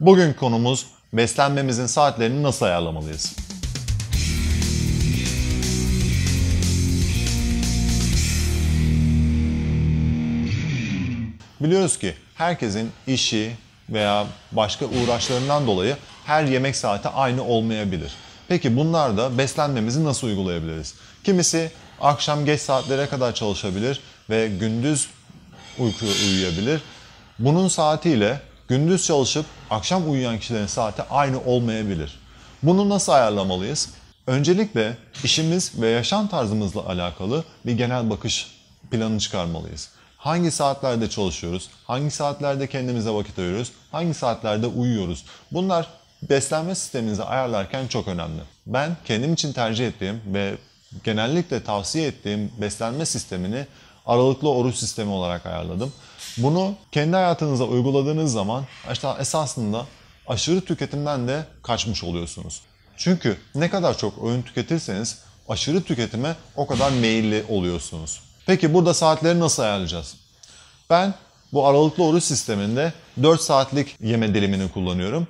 Bugün konumuz beslenmemizin saatlerini nasıl ayarlamalıyız? Biliyoruz ki herkesin işi veya başka uğraşlarından dolayı her yemek saati aynı olmayabilir. Peki bunlar da beslenmemizi nasıl uygulayabiliriz? Kimisi akşam geç saatlere kadar çalışabilir ve gündüz uyku uyuyabilir. Bunun saatiyle gündüz çalışıp akşam uyuyan kişilerin saati aynı olmayabilir. Bunu nasıl ayarlamalıyız? Öncelikle işimiz ve yaşam tarzımızla alakalı bir genel bakış planı çıkarmalıyız. Hangi saatlerde çalışıyoruz? Hangi saatlerde kendimize vakit ayırıyoruz? Hangi saatlerde uyuyoruz? Bunlar beslenme sisteminizi ayarlarken çok önemli. Ben kendim için tercih ettiğim ve genellikle tavsiye ettiğim beslenme sistemini aralıklı oruç sistemi olarak ayarladım. Bunu kendi hayatınıza uyguladığınız zaman işte esasında aşırı tüketimden de kaçmış oluyorsunuz. Çünkü ne kadar çok öğün tüketirseniz aşırı tüketime o kadar meyilli oluyorsunuz. Peki burada saatleri nasıl ayarlayacağız? Ben bu aralıklı oruç sisteminde 4 saatlik yeme dilimini kullanıyorum.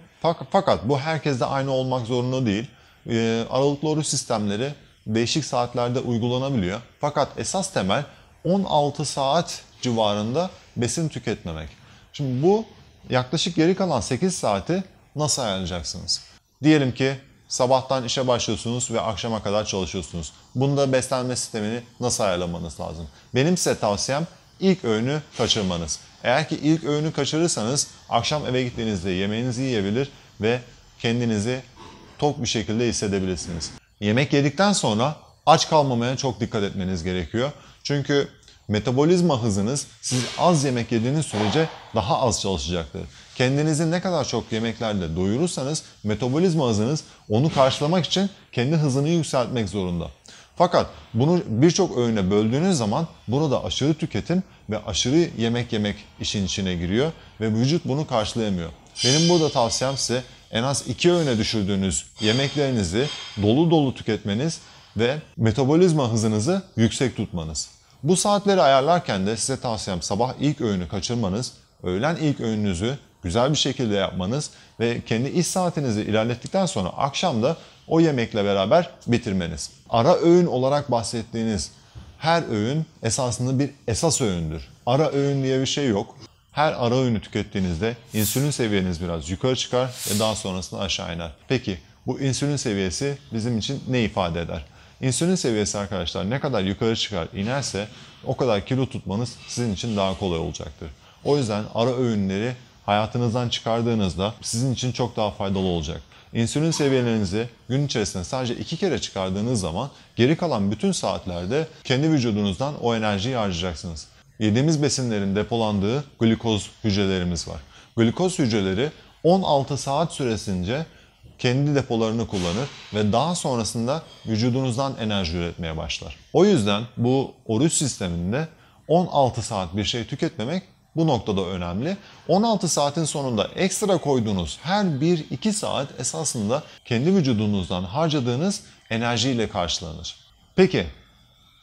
Fakat bu herkeste aynı olmak zorunda değil. Ee, aralıklı oruç sistemleri değişik saatlerde uygulanabiliyor. Fakat esas temel 16 saat civarında besin tüketmemek. Şimdi bu yaklaşık geri kalan 8 saati nasıl ayarlayacaksınız? Diyelim ki sabahtan işe başlıyorsunuz ve akşama kadar çalışıyorsunuz. Bunda beslenme sistemini nasıl ayarlamanız lazım? Benim size tavsiyem ilk öğünü kaçırmanız. Eğer ki ilk öğünü kaçırırsanız akşam eve gittiğinizde yemeğinizi yiyebilir ve kendinizi tok bir şekilde hissedebilirsiniz. Yemek yedikten sonra aç kalmamaya çok dikkat etmeniz gerekiyor. Çünkü Metabolizma hızınız siz az yemek yediğiniz sürece daha az çalışacaktır. Kendinizi ne kadar çok yemeklerle doyurursanız metabolizma hızınız onu karşılamak için kendi hızını yükseltmek zorunda. Fakat bunu birçok öğüne böldüğünüz zaman burada aşırı tüketim ve aşırı yemek yemek işin içine giriyor ve vücut bunu karşılayamıyor. Benim burada tavsiyem size en az iki öğüne düşürdüğünüz yemeklerinizi dolu dolu tüketmeniz ve metabolizma hızınızı yüksek tutmanız. Bu saatleri ayarlarken de size tavsiyem sabah ilk öğünü kaçırmanız, öğlen ilk öğününüzü güzel bir şekilde yapmanız ve kendi iş saatinizi ilerlettikten sonra akşam da o yemekle beraber bitirmeniz. Ara öğün olarak bahsettiğiniz her öğün esasında bir esas öğündür. Ara öğün diye bir şey yok. Her ara öğünü tükettiğinizde insülin seviyeniz biraz yukarı çıkar ve daha sonrasında aşağı iner. Peki bu insülin seviyesi bizim için ne ifade eder? İnsülin seviyesi arkadaşlar ne kadar yukarı çıkar inerse o kadar kilo tutmanız sizin için daha kolay olacaktır. O yüzden ara öğünleri hayatınızdan çıkardığınızda sizin için çok daha faydalı olacak. İnsülin seviyelerinizi gün içerisinde sadece iki kere çıkardığınız zaman geri kalan bütün saatlerde kendi vücudunuzdan o enerjiyi harcayacaksınız. Yediğimiz besinlerin depolandığı glikoz hücrelerimiz var. Glikoz hücreleri 16 saat süresince kendi depolarını kullanır ve daha sonrasında vücudunuzdan enerji üretmeye başlar. O yüzden bu oruç sisteminde 16 saat bir şey tüketmemek bu noktada önemli. 16 saatin sonunda ekstra koyduğunuz her 1-2 saat esasında kendi vücudunuzdan harcadığınız enerjiyle karşılanır. Peki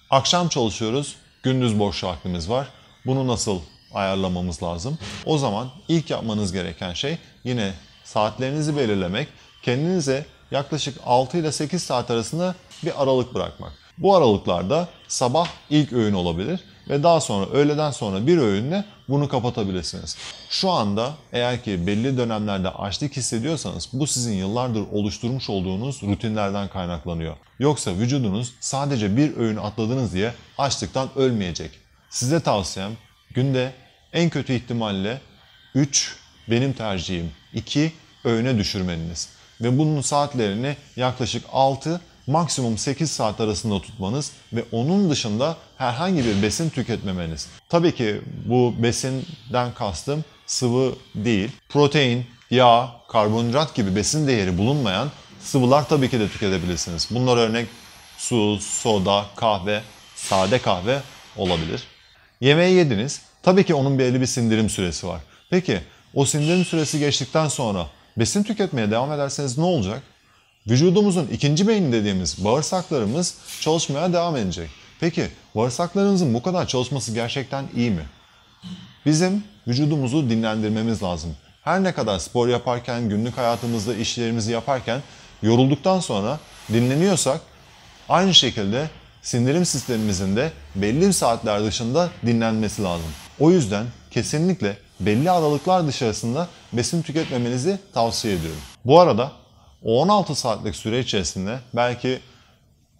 akşam çalışıyoruz, gündüz boş vaktimiz var. Bunu nasıl ayarlamamız lazım? O zaman ilk yapmanız gereken şey yine saatlerinizi belirlemek kendinize yaklaşık 6 ile 8 saat arasında bir aralık bırakmak. Bu aralıklarda sabah ilk öğün olabilir ve daha sonra öğleden sonra bir öğünle bunu kapatabilirsiniz. Şu anda eğer ki belli dönemlerde açlık hissediyorsanız bu sizin yıllardır oluşturmuş olduğunuz rutinlerden kaynaklanıyor. Yoksa vücudunuz sadece bir öğün atladınız diye açlıktan ölmeyecek. Size tavsiyem günde en kötü ihtimalle 3 benim tercihim 2 öğüne düşürmeniz ve bunun saatlerini yaklaşık 6 maksimum 8 saat arasında tutmanız ve onun dışında herhangi bir besin tüketmemeniz. Tabii ki bu besinden kastım sıvı değil. Protein, yağ, karbonhidrat gibi besin değeri bulunmayan sıvılar tabii ki de tüketebilirsiniz. Bunlar örnek su, soda, kahve, sade kahve olabilir. Yemeği yediniz. Tabii ki onun belli bir sindirim süresi var. Peki o sindirim süresi geçtikten sonra Besin tüketmeye devam ederseniz ne olacak? Vücudumuzun ikinci beyni dediğimiz bağırsaklarımız çalışmaya devam edecek. Peki bağırsaklarımızın bu kadar çalışması gerçekten iyi mi? Bizim vücudumuzu dinlendirmemiz lazım. Her ne kadar spor yaparken, günlük hayatımızda işlerimizi yaparken yorulduktan sonra dinleniyorsak aynı şekilde sindirim sistemimizin de belli saatler dışında dinlenmesi lazım. O yüzden kesinlikle belli aralıklar dışarısında besin tüketmemenizi tavsiye ediyorum. Bu arada o 16 saatlik süre içerisinde belki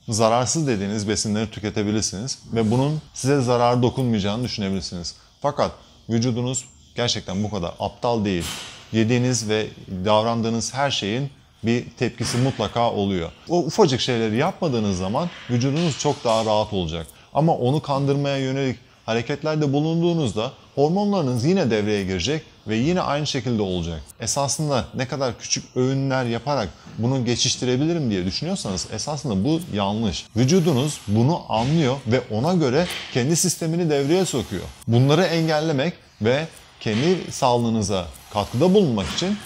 zararsız dediğiniz besinleri tüketebilirsiniz ve bunun size zarar dokunmayacağını düşünebilirsiniz. Fakat vücudunuz gerçekten bu kadar aptal değil. Yediğiniz ve davrandığınız her şeyin bir tepkisi mutlaka oluyor. O ufacık şeyleri yapmadığınız zaman vücudunuz çok daha rahat olacak. Ama onu kandırmaya yönelik hareketlerde bulunduğunuzda hormonlarınız yine devreye girecek ve yine aynı şekilde olacak. Esasında ne kadar küçük öğünler yaparak bunu geçiştirebilirim diye düşünüyorsanız esasında bu yanlış. Vücudunuz bunu anlıyor ve ona göre kendi sistemini devreye sokuyor. Bunları engellemek ve kendi sağlığınıza katkıda bulunmak için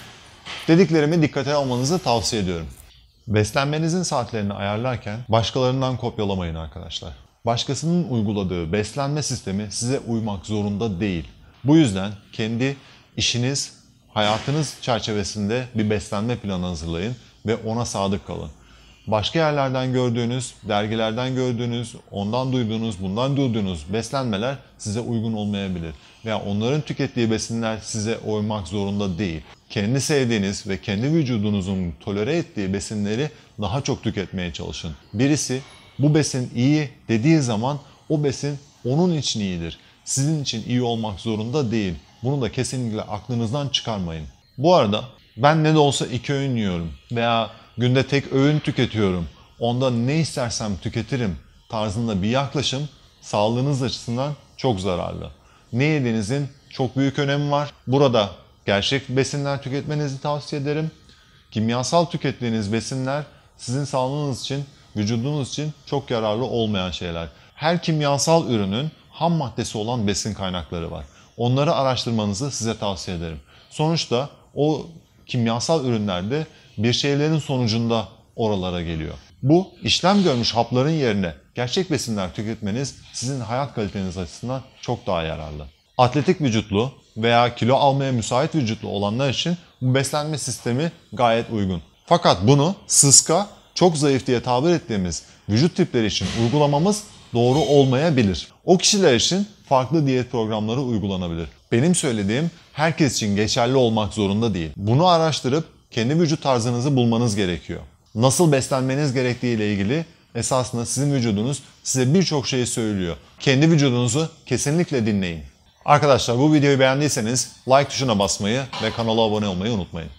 dediklerimi dikkate almanızı tavsiye ediyorum. Beslenmenizin saatlerini ayarlarken başkalarından kopyalamayın arkadaşlar başkasının uyguladığı beslenme sistemi size uymak zorunda değil. Bu yüzden kendi işiniz, hayatınız çerçevesinde bir beslenme planı hazırlayın ve ona sadık kalın. Başka yerlerden gördüğünüz, dergilerden gördüğünüz, ondan duyduğunuz, bundan duyduğunuz beslenmeler size uygun olmayabilir. Veya onların tükettiği besinler size uymak zorunda değil. Kendi sevdiğiniz ve kendi vücudunuzun tolere ettiği besinleri daha çok tüketmeye çalışın. Birisi bu besin iyi dediği zaman o besin onun için iyidir. Sizin için iyi olmak zorunda değil. Bunu da kesinlikle aklınızdan çıkarmayın. Bu arada ben ne de olsa iki öğün yiyorum veya günde tek öğün tüketiyorum. Onda ne istersem tüketirim tarzında bir yaklaşım sağlığınız açısından çok zararlı. Ne yediğinizin çok büyük önemi var. Burada gerçek besinler tüketmenizi tavsiye ederim. Kimyasal tükettiğiniz besinler sizin sağlığınız için vücudunuz için çok yararlı olmayan şeyler. Her kimyasal ürünün ham maddesi olan besin kaynakları var. Onları araştırmanızı size tavsiye ederim. Sonuçta o kimyasal ürünlerde bir şeylerin sonucunda oralara geliyor. Bu işlem görmüş hapların yerine gerçek besinler tüketmeniz sizin hayat kaliteniz açısından çok daha yararlı. Atletik vücutlu veya kilo almaya müsait vücutlu olanlar için bu beslenme sistemi gayet uygun. Fakat bunu sıska çok zayıf diye tabir ettiğimiz vücut tipleri için uygulamamız doğru olmayabilir. O kişiler için farklı diyet programları uygulanabilir. Benim söylediğim herkes için geçerli olmak zorunda değil. Bunu araştırıp kendi vücut tarzınızı bulmanız gerekiyor. Nasıl beslenmeniz gerektiği ile ilgili esasında sizin vücudunuz size birçok şeyi söylüyor. Kendi vücudunuzu kesinlikle dinleyin. Arkadaşlar bu videoyu beğendiyseniz like tuşuna basmayı ve kanala abone olmayı unutmayın.